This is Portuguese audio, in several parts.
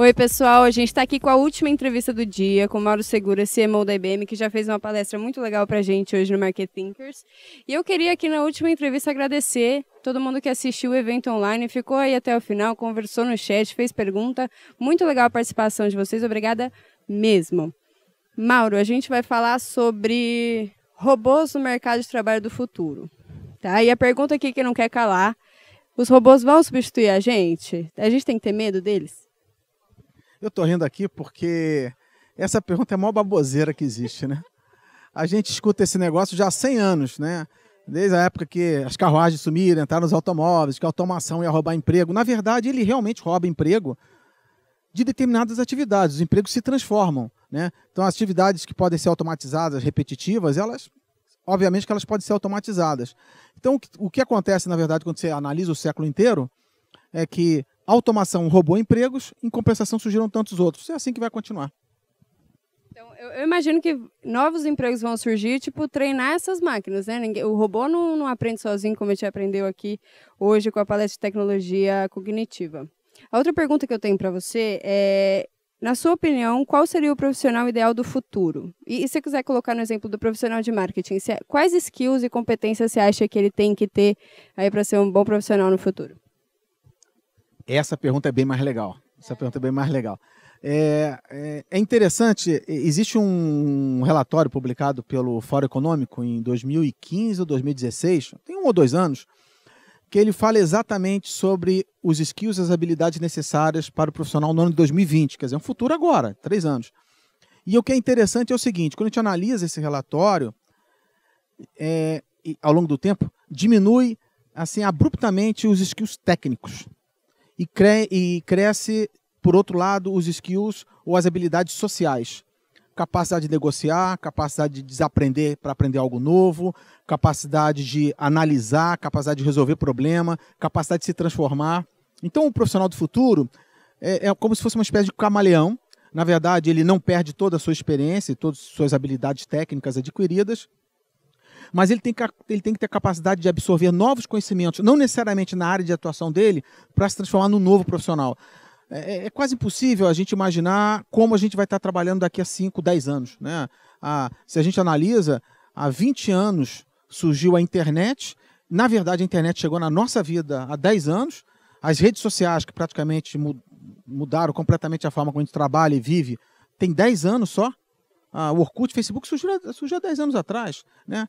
Oi, pessoal. A gente está aqui com a última entrevista do dia com o Mauro Segura, CMO da IBM, que já fez uma palestra muito legal para a gente hoje no Market Thinkers. E eu queria aqui na última entrevista agradecer todo mundo que assistiu o evento online, ficou aí até o final, conversou no chat, fez pergunta. Muito legal a participação de vocês. Obrigada mesmo. Mauro, a gente vai falar sobre robôs no mercado de trabalho do futuro. Tá? E a pergunta aqui que não quer calar: os robôs vão substituir a gente? A gente tem que ter medo deles? Eu tô rindo aqui porque essa pergunta é a maior baboseira que existe, né? A gente escuta esse negócio já há 100 anos, né? Desde a época que as carruagens sumiram, entraram os automóveis, que a automação ia roubar emprego. Na verdade, ele realmente rouba emprego de determinadas atividades. Os empregos se transformam, né? Então, as atividades que podem ser automatizadas, repetitivas, elas, obviamente, que elas podem ser automatizadas. Então, o que, o que acontece, na verdade, quando você analisa o século inteiro, é que automação roubou empregos, em compensação surgiram tantos outros. É assim que vai continuar. Então, eu, eu imagino que novos empregos vão surgir, tipo, treinar essas máquinas, né? Ninguém, o robô não, não aprende sozinho, como a gente aprendeu aqui hoje com a palestra de tecnologia cognitiva. A outra pergunta que eu tenho para você é, na sua opinião, qual seria o profissional ideal do futuro? E, e se você quiser colocar no exemplo do profissional de marketing, se, é, quais skills e competências você acha que ele tem que ter aí para ser um bom profissional no futuro? Essa pergunta é bem mais legal. Essa pergunta é bem mais legal. É, é, é, interessante, existe um relatório publicado pelo Fórum Econômico em 2015 ou 2016, tem um ou dois anos, que ele fala exatamente sobre os skills e as habilidades necessárias para o profissional no ano de 2020, quer dizer, um futuro agora, três anos. E o que é interessante é o seguinte: quando a gente analisa esse relatório, é, ao longo do tempo, diminui assim abruptamente os skills técnicos e, cre e cresce, por outro lado, os skills ou as habilidades sociais. Capacidade de negociar, capacidade de desaprender para aprender algo novo, capacidade de analisar, capacidade de resolver problema, capacidade de se transformar. Então, o profissional do futuro é, é como se fosse uma espécie de camaleão. Na verdade, ele não perde toda a sua experiência e todas as suas habilidades técnicas adquiridas, mas ele tem, que, ele tem que ter capacidade de absorver novos conhecimentos, não necessariamente na área de atuação dele, para se transformar num novo profissional. É, é, é, quase impossível a gente imaginar como a gente vai estar trabalhando daqui a 5, 10 anos. Né? A, se a gente analisa, há 20 anos surgiu a internet, na verdade a internet chegou na nossa vida há 10 anos, as redes sociais que praticamente mudaram completamente a forma como a gente trabalha e vive, tem 10 anos só. Ah, o Orkut, Facebook surgiu, surgiu há 10 anos atrás. Né?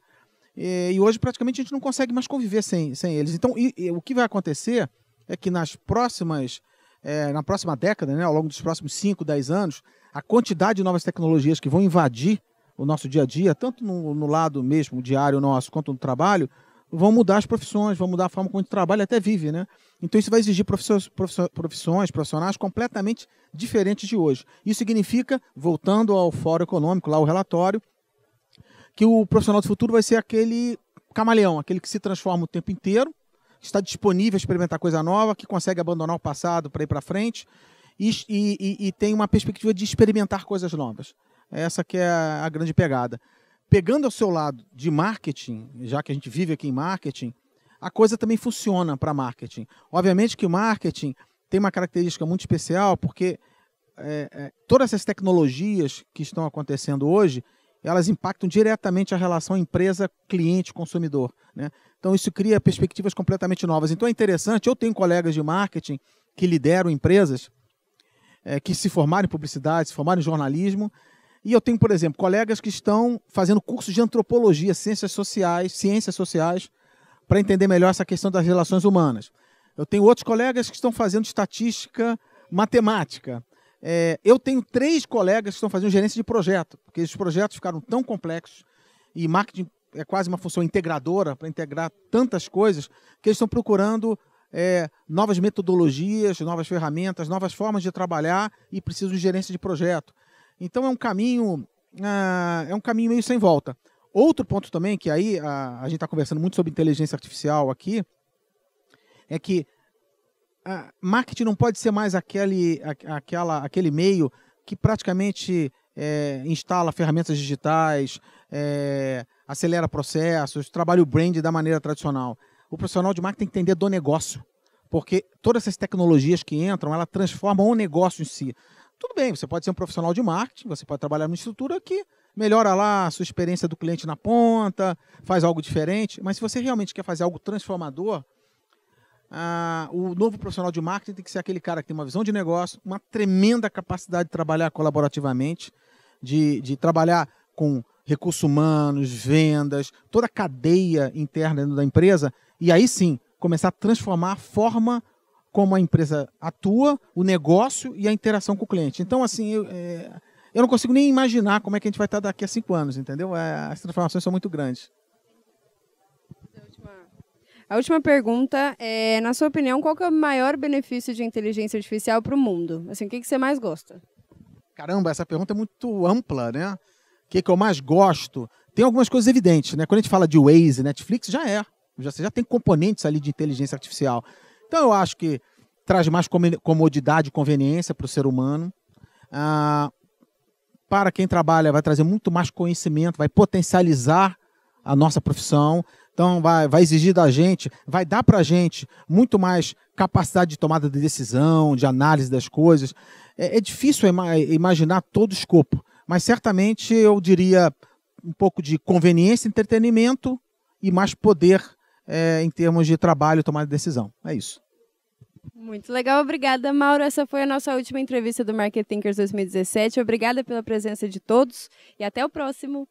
E, e, hoje praticamente a gente não consegue mais conviver sem, sem eles. Então, e, e, o que vai acontecer é que nas próximas, é, na próxima década, né, ao longo dos próximos 5, 10 anos, a quantidade de novas tecnologias que vão invadir o nosso dia a dia, tanto no, no lado mesmo diário nosso quanto no trabalho, vão mudar as profissões, vão mudar a forma como a gente trabalha e até vive, né? Então isso vai exigir profissões, profissões, profissionais completamente diferentes de hoje. Isso significa, voltando ao Fórum Econômico, lá o relatório, que o profissional do futuro vai ser aquele camaleão, aquele que se transforma o tempo inteiro, está disponível a experimentar coisa nova, que consegue abandonar o passado para ir para frente e, e, e, tem uma perspectiva de experimentar coisas novas. Essa que é a, a grande pegada. Pegando ao seu lado de marketing, já que a gente vive aqui em marketing, a coisa também funciona para marketing. Obviamente que o marketing tem uma característica muito especial, porque é, é, todas essas tecnologias que estão acontecendo hoje, elas impactam diretamente a relação empresa-cliente-consumidor. Né? Então, isso cria perspectivas completamente novas. Então, é interessante, eu tenho colegas de marketing que lideram empresas é, que se formaram em publicidade, se formaram em jornalismo, e eu tenho, por exemplo, colegas que estão fazendo cursos de antropologia, ciências sociais, ciências sociais, para entender melhor essa questão das relações humanas. Eu tenho outros colegas que estão fazendo estatística matemática, é, eu tenho três colegas que estão fazendo gerência de projeto, porque esses projetos ficaram tão complexos e marketing é quase uma função integradora para integrar tantas coisas que eles estão procurando é, novas metodologias, novas ferramentas, novas formas de trabalhar e precisam de gerência de projeto. Então é um caminho ah, é um caminho meio sem volta. Outro ponto também que aí a, ah, a gente está conversando muito sobre inteligência artificial aqui é que a, marketing não pode ser mais aquele, aquela, aquele meio que praticamente é, instala ferramentas digitais, é, acelera processos, trabalha o brand da maneira tradicional. O profissional de marketing tem que entender do negócio, porque todas essas tecnologias que entram, ela transformam o negócio em si. Tudo bem, você pode ser um profissional de marketing, você pode trabalhar numa estrutura que melhora lá a sua experiência do cliente na ponta, faz algo diferente, mas se você realmente quer fazer algo transformador, ah, o novo profissional de marketing tem que ser aquele cara que tem uma visão de negócio, uma tremenda capacidade de trabalhar colaborativamente, de, de trabalhar com recursos humanos, vendas, toda a cadeia interna da empresa, e aí sim começar a transformar a forma como a empresa atua, o negócio e a interação com o cliente. Então, assim, eu, é, eu não consigo nem imaginar como é que a gente vai estar daqui a cinco anos, entendeu? É, as transformações são muito grandes. A última pergunta é, na sua opinião, qual é o maior benefício de inteligência artificial para o mundo? Assim, o que, que você mais gosta? Caramba, essa pergunta é muito ampla, né? O que, que eu mais gosto? Tem algumas coisas evidentes, né? Quando a gente fala de Waze, Netflix, já é. Já, já tem componentes ali de inteligência artificial. Então eu acho que traz mais comodidade e conveniência para o ser humano. Ah, para quem trabalha, vai trazer muito mais conhecimento, vai potencializar a nossa profissão. Então vai, vai exigir da gente, vai dar para a gente muito mais capacidade de tomada de decisão, de análise das coisas. É, é difícil ima imaginar todo o escopo, mas certamente eu diria um pouco de conveniência, entretenimento e mais poder é, em termos de trabalho, tomada de decisão. É isso. Muito legal, obrigada, Mauro. Essa foi a nossa última entrevista do Market Thinkers 2017. Obrigada pela presença de todos e até o próximo.